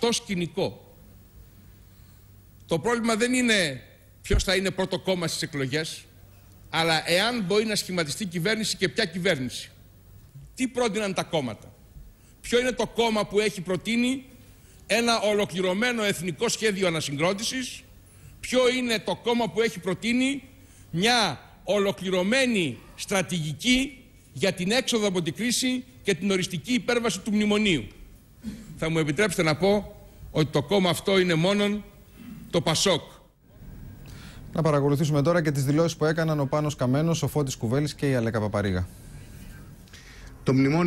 το σκηνικό. Το πρόβλημα δεν είναι ποιος θα είναι πρώτο κόμμα στις εκλογές, αλλά εάν μπορεί να σχηματιστεί κυβέρνηση και ποια κυβέρνηση. Τι πρότειναν τα κόμματα. Ποιο είναι το κόμμα που έχει προτείνει ένα ολοκληρωμένο εθνικό σχέδιο ανασυγκρότησης, ποιο είναι το κόμμα που έχει προτείνει μια ολοκληρωμένη στρατηγική για την έξοδο από την κρίση και την οριστική υπέρβαση του μνημονίου θα μου επιτρέψετε να πω ότι το κόμμα αυτό είναι μόνον το Πασόκ. Να παρακολουθήσουμε τώρα και τις δηλώσεις που έκαναν ο Πάνος Καμένος, ο Φώτης Κουβέλης και η Αλέκα Παπαρίγα. Το μνημόνιο